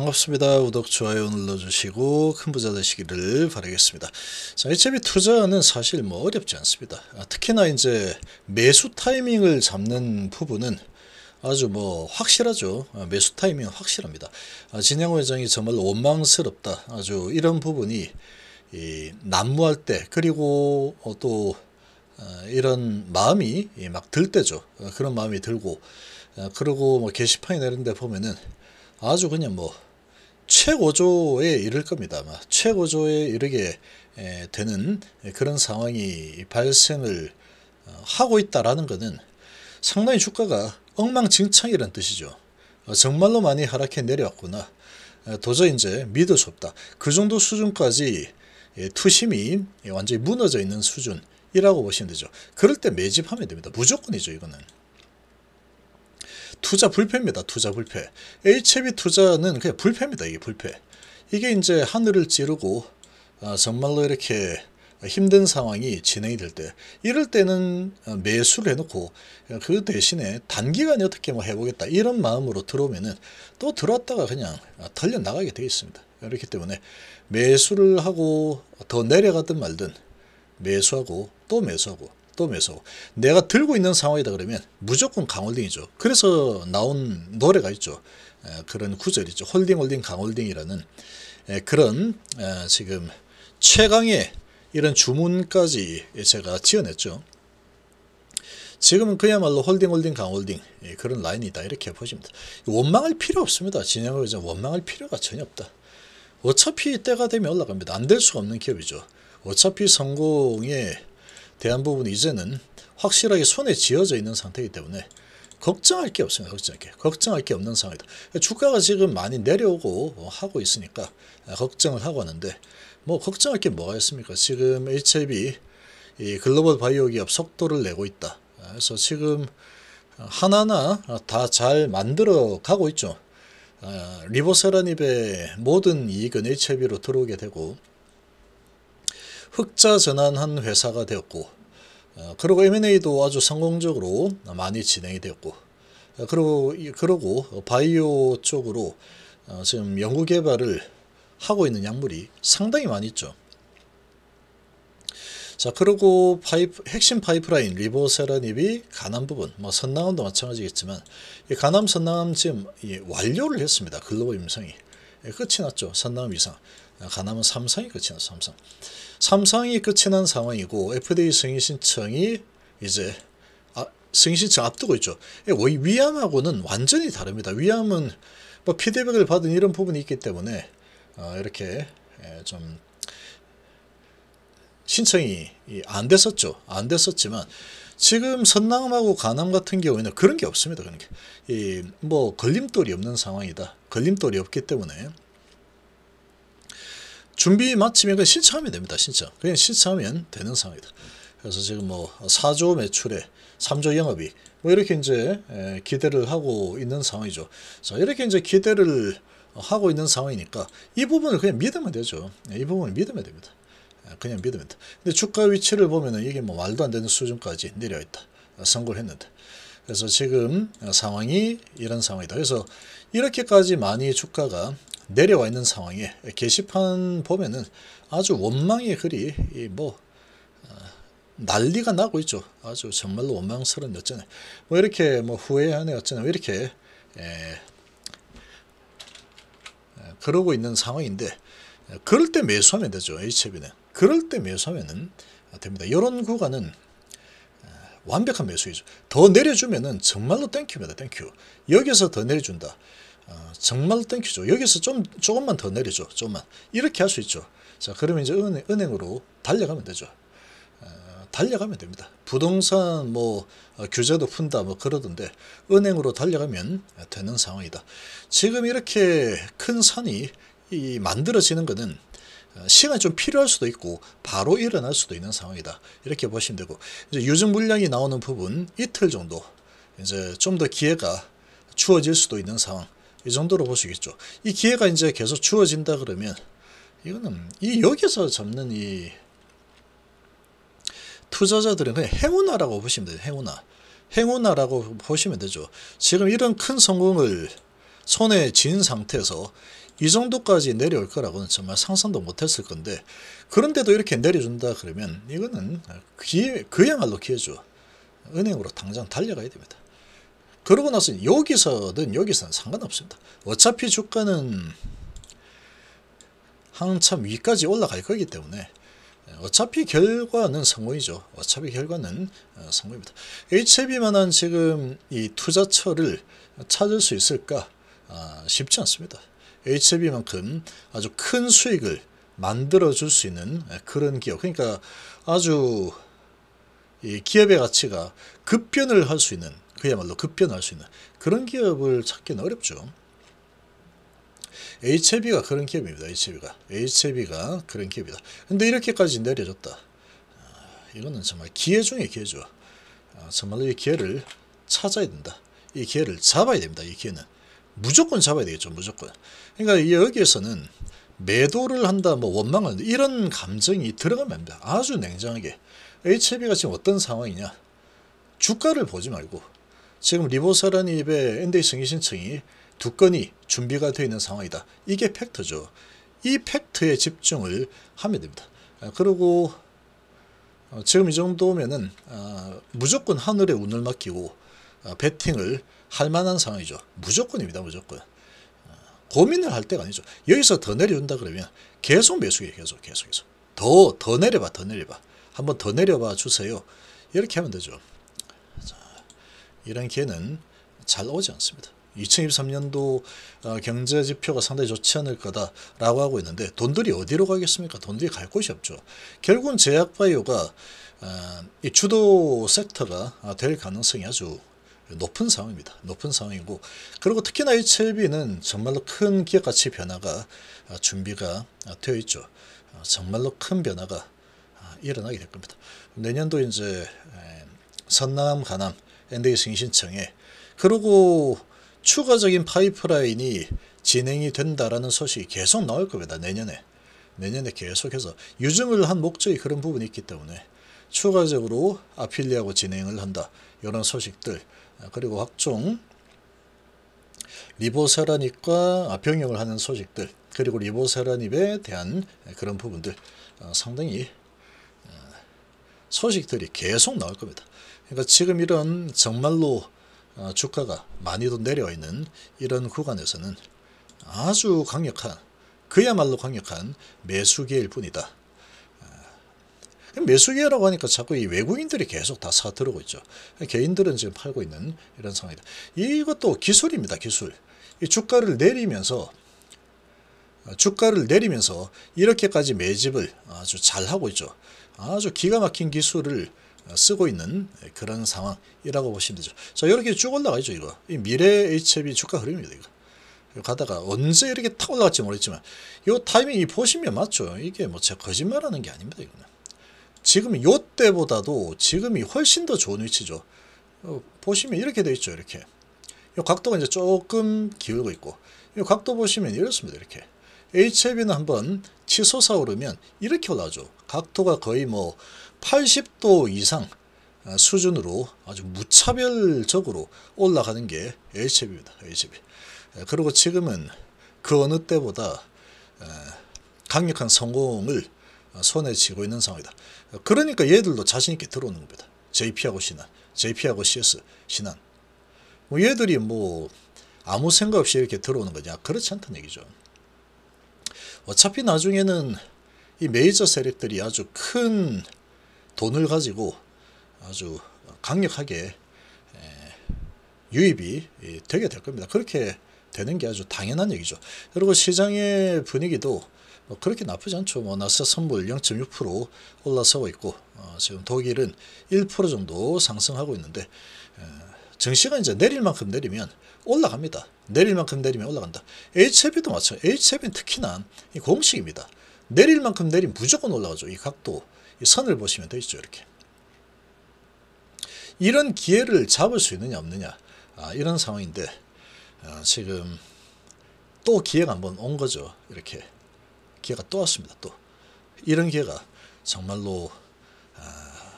반갑습니다. 구독, 좋아요 눌러주시고 큰 부자 되시기를 바라겠습니다. 자, h i 투자는 사실 뭐 어렵지 않습니다. 아, 특히나 이제 매수 타이밍을 잡는 부분은 아주 뭐 확실하죠. 아, 매수 타이밍 확실합니다. 아, 진양 회장이 정말 원망스럽다. 아주 이런 부분이 이, 난무할 때 그리고 어, 또 아, 이런 마음이 막 들 때죠. 아, 그런 마음이 들고 아, 그리고 뭐 게시판이나 이런 데 보면은 아주 그냥 뭐 최고조에 이를 겁니다. 아마 최고조에 이르게 되는 그런 상황이 발생을 어, 하고 있다라는 것은 상당히 주가가 엉망진창이라는 뜻이죠. 어, 정말로 많이 하락해 내려왔구나. 어, 도저히 이제 믿을 수 없다. 그 정도 수준까지 투심이 완전히 무너져 있는 수준이라고 보시면 되죠. 그럴 때 매집하면 됩니다. 무조건이죠. 이거는. 투자 불패입니다. 투자 불패. HB e 투자는 그냥 불패입니다. 이게 불패. 이게 이제 하늘을 찌르고 아, 정말로 이렇게 힘든 상황이 진행이 될 때 이럴 때는 어, 매수를 해놓고 어, 그 대신에 단기간에 어떻게 뭐 해보겠다 이런 마음으로 들어오면은 또 들어왔다가 그냥 아, 털려 나가게 되어 있습니다 그렇기 때문에 매수를 하고 더 내려가든 말든 매수하고 또 매수하고 또 매수 내가 들고 있는 상황이다 그러면 무조건 강홀딩이죠 그래서 나온 노래가 있죠 그런 구절이죠 홀딩 홀딩 강홀딩이라는 그런 지금 최강의 이런 주문까지 제가 지어냈죠 지금은 그야말로 홀딩 홀딩 강홀딩 예, 그런 라인이다 이렇게 보십니다 원망할 필요 없습니다. 진영하 이제 원망할 필요가 전혀 없다. 어차피 때가 되면 올라갑니다. 안 될 수가 없는 기업이죠. 어차피 성공의 대한 부분은 이제는 확실하게 손에 쥐어져 있는 상태이기 때문에 걱정할 게 없습니다. 걱정할 게. 걱정할 게 없는 상황이다. 주가가 지금 많이 내려오고 하고 있으니까 아, 걱정을 하고 하는데 뭐 걱정할 게 뭐가 있습니까? 지금 HLB 이 글로벌 바이오 기업 속도를 내고 있다. 아, 그래서 지금 하나하나 다 잘 만들어 가고 있죠. 아, 리보세라닙의 모든 이익은 HLB로 들어오게 되고 흑자 전환한 회사가 되었고 어, 그리고 M&A도 아주 성공적으로 많이 진행이 되었고 어, 그리고 그러고 바이오 쪽으로 어, 지금 연구 개발을 하고 있는 약물이 상당히 많이 있죠. 자 그리고 파이프, 핵심 파이프라인 리보세라닙이 간암 부분 뭐선낭도 마찬가지겠지만 이 간암 선낭 지금 완료를 했습니다. 글로벌 임상이 예, 끝이 났죠. 선낭 이상 가남은 삼성이 끝이 나 삼성. 삼성이 끝이 난 상황이고 FDA 승인 신청이 이제 아, 승인 신청 앞두고 있죠. 예, 위암하고는 완전히 다릅니다. 위암은 뭐 피드백을 받은 이런 부분이 있기 때문에 어, 이렇게 예, 좀 신청이 안 됐었죠. 안 됐었지만 지금 선남하고 가남 같은 경우에는 그런 게 없습니다. 그런 게. 이뭐 걸림돌이 없는 상황이다. 걸림돌이 없기 때문에 준비 마치면 그냥 신청하면 됩니다. 신청. 그냥 신청하면 되는 상황이다. 그래서 지금 뭐 4조 매출에 3조 영업이 뭐 이렇게 이제 기대를 하고 있는 상황이죠. 자, 이렇게 이제 기대를 하고 있는 상황이니까 이 부분을 그냥 믿으면 되죠. 예, 이 부분을 믿으면 됩니다. 예, 그냥 믿으면 돼. 근데 주가 위치를 보면은 이게 뭐 말도 안 되는 수준까지 내려 있다. 어, 선고를 했는데. 그래서 지금 어, 상황이 이런 상황이다. 그래서 이렇게까지 많이 주가가 내려와 있는 상황에 게시판 보면은 아주 원망의 글이 뭐 어, 난리가 나고 있죠. 아주 정말로 원망스러운 어쩌네. 뭐 이렇게 뭐 후회하네 어쩌네. 이렇게 그러고 있는 상황인데 그럴 때 매수하면 되죠. HB는 그럴 때 매수하면 됩니다. 이런 구간은 완벽한 매수이죠. 더 내려주면은 정말로 땡큐입니다. 땡큐. 여기서 더 내려준다. 어, 정말 땡큐죠. 여기서 좀 조금만 더 내리죠. 조금만 이렇게 할 수 있죠. 자 그러면 이제 은행, 은행으로 달려가면 되죠. 어, 달려가면 됩니다. 부동산 뭐 어, 규제도 푼다 뭐 그러던데 은행으로 달려가면 되는 상황이다. 지금 이렇게 큰 산이 이 만들어지는 것은 어, 시간이 좀 필요할 수도 있고 바로 일어날 수도 있는 상황이다. 이렇게 보시면 되고 이제 유증 물량이 나오는 부분 이틀 정도 이제 좀 더 기회가 주어질 수도 있는 상황 이 정도로 볼수겠죠이 기회가 이제 계속 주어진다 그러면 이거는 이 여기서 잡는 이 투자자들은 그냥 행운아라고 보시면 돼요. 행운아. 행운아라고 보시면 되죠. 지금 이런 큰 성공을 손에 쥔 상태에서 이 정도까지 내려올 거라고는 정말 상상도 못했을 건데 그런데도 이렇게 내려준다 그러면 이거는 기회, 그야말로 기회죠. 은행으로 당장 달려가야 됩니다. 그러고 나서 여기서든 여기서는 상관없습니다. 어차피 주가는 한참 위까지 올라갈 거기 때문에 예, 어차피 결과는 성공이죠. 어차피 결과는 성공입니다. 어, HB만한 지금 이 투자처를 찾을 수 있을까? 아, 쉽지 않습니다. HB만큼 아주 큰 수익을 만들어줄 수 있는 예, 그런 기업. 그러니까 아주 이 기업의 가치가 급변을 할 수 있는 그야말로 급변할 수 있는 그런 기업을 찾기는 어렵죠. HB가 그런 기업입니다. HB가. HB가 그런 기업이다. 근데 이렇게까지 내려졌다. 아, 이거는 정말 기회 중에 기회죠. 아, 정말로 이 기회를 찾아야 된다. 이 기회를 잡아야 됩니다. 이 기회는. 무조건 잡아야 되겠죠. 무조건. 그러니까 여기에서는 매도를 한다, 뭐 원망한다 이런 감정이 들어가면 안 돼. 아주 냉정하게. HB가 지금 어떤 상황이냐. 주가를 보지 말고 지금 리보사라닙의 n 데이 승인 신청이 두 건이 준비가 되어 있는 상황이다. 이게 팩트죠. 이 팩트에 집중을 하면 됩니다. 아, 그리고 어, 지금 이 정도면은 아, 무조건 하늘에 운을 맡기고 아, 배팅을 할 만한 상황이죠. 무조건입니다. 무조건. 고민을 할 때가 아니죠. 여기서 더 내려온다 그러면 계속 매수해. 계속 계속 계속. 더, 더 내려봐. 더 내려봐. 한번 더 내려봐 주세요. 이렇게 하면 되죠. 이런 기회는 잘 오지 않습니다. 2023년도 어, 경제 지표가 상당히 좋지 않을 거다라고 하고 있는데 돈들이 어디로 가겠습니까? 돈들이 갈 곳이 없죠. 결국은 제약바이오가 어, 이 주도 섹터가 아, 될 가능성이 아주 높은 상황입니다. 높은 상황이고 그리고 특히나 HLB는 정말로 큰 기업 가치 변화가 아, 준비가 되어 있죠. 어, 정말로 큰 변화가 아, 일어나게 될 겁니다. 내년도 이제 선남, 가남 엔드게이싱 신청에 그리고 추가적인 파이프라인이 진행이 된다라는 소식이 계속 나올 겁니다. 내년에. 내년에 계속해서 유증을 한 목적이 그런 부분이 있기 때문에 추가적으로 아필리하고 진행을 한다. 이런 소식들 그리고 각종 리보세라닙과 병역을 하는 소식들 그리고 리보세라닙에 대한 그런 부분들 어, 상당히 어, 소식들이 계속 나올 겁니다. 그러니까 지금 이런 정말로 어, 주가가 많이도 내려 있는 이런 구간에서는 아주 강력한 그야말로 강력한 매수기일 뿐이다. 어, 매수기라고 하니까 자꾸 이 외국인들이 계속 다 사들어오고 있죠. 개인들은 지금 팔고 있는 이런 상황이다. 이것도 기술입니다. 기술. 이 주가를 내리면서 어, 주가를 내리면서 이렇게까지 매집을 아주 잘하고 있죠. 아주 기가 막힌 기술을 쓰고 있는 그런 상황이라고 보시면 되죠. 자 이렇게 쭉 올라가죠 이거 이 미래 HB 주가 흐름입니다 이거. 가다가 언제 이렇게 타 올라갈지 모르겠지만 이 타이밍이 보시면 맞죠. 이게 뭐 제가 거짓말하는 게 아닙니다. 이거는. 지금 요 때보다도 지금이 훨씬 더 좋은 위치죠. 어, 보시면 이렇게 돼 있죠. 이렇게. 이 각도가 이제 조금 기울고 있고 이 각도 보시면 이렇습니다. 이렇게. h i 는 한번 치솟아 오르면 이렇게 올라오죠. 각도가 거의 뭐 80도 이상 아, 수준으로 아주 무차별적으로 올라가는 게 HB입니다. HB. 아, 그리고 지금은 그 어느 때보다 아, 강력한 성공을 손에 쥐고 있는 상황이다. 그러니까 얘들도 자신있게 들어오는 겁니다. JP하고 신한, JP하고 CS, 신한. 뭐 얘들이 뭐 아무 생각 없이 이렇게 들어오는 거냐? 그렇지 않다는 얘기죠. 어차피 나중에는 이 메이저 세력들이 아주 큰 돈을 가지고 아주 강력하게 유입이 되게 될 겁니다. 그렇게 되는 게 아주 당연한 얘기죠. 그리고 시장의 분위기도 뭐 그렇게 나쁘지 않죠. 뭐나스 선물 0.6% 올라서고 있고 어, 지금 독일은 1% 정도 상승하고 있는데 증시가 이제 내릴 만큼 내리면 올라갑니다. 내릴 만큼 내리면 올라간다. HF도 마찬가지. HF는 특히나 공식입니다. 내릴 만큼 내리면 무조건 올라가죠. 이 각도. 선을 보시면 되겠죠 이렇게. 이런 기회를 잡을 수 있느냐 없느냐 아, 이런 상황인데 아, 지금 또 기회가 한번 온 거죠. 이렇게 기회가 또 왔습니다. 또 이런 기회가 정말로 아,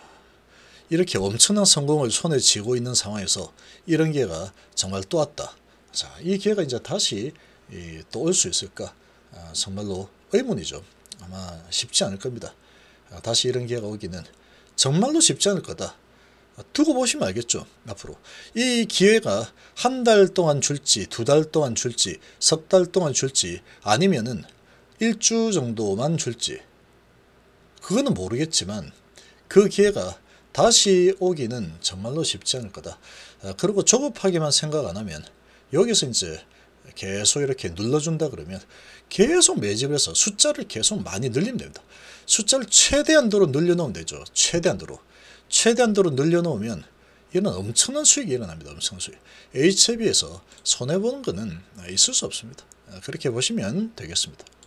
이렇게 엄청난 성공을 손에 쥐고 있는 상황에서 이런 기회가 정말 또 왔다. 자, 이 기회가 이제 다시 또 올 수 있을까? 아, 정말로 의문이죠. 아마 쉽지 않을 겁니다. 아, 다시 이런 기회가 오기는 정말로 쉽지 않을 거다. 아, 두고 보시면 알겠죠. 앞으로 이 기회가 한 달 동안 줄지 두 달 동안 줄지 석 달 동안 줄지 아니면은 일주 정도만 줄지 그거는 모르겠지만 그 기회가 다시 오기는 정말로 쉽지 않을 거다. 아, 그리고 조급하게만 생각 안 하면 여기서 이제 계속 이렇게 눌러준다 그러면 계속 매집을 해서 숫자를 계속 많이 늘리면 됩니다. 숫자를 최대한도로 늘려놓으면 되죠. 최대한도로. 최대한도로 늘려놓으면 이런 엄청난 수익이 일어납니다. 엄청난 수익. H에 비해서 손해보는 거는 있을 수 없습니다. 그렇게 보시면 되겠습니다.